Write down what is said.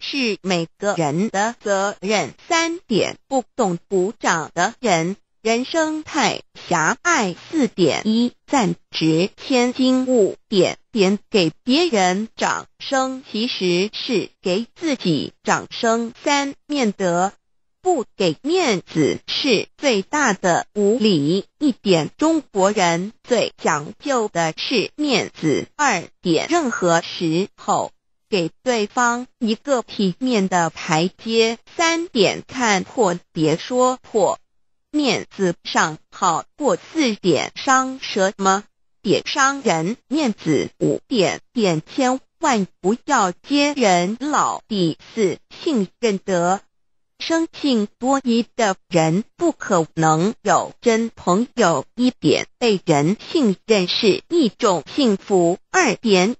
是每个人的责任。三点不懂鼓掌的人，人生太狭隘。四点一暂值千金，勿点点给别人掌声，其实是给自己掌声。三面得不给面子，是最大的无礼。一点中国人最讲究的是面子。二点任何时候。给对方一个体面的台阶，三点看破，别说破，面子上好过四点伤什么？点伤人面子，五点点千万不要接人老底，四信任得，生性多疑的人不可能有真朋友。一点被人信任是一种幸福，二点。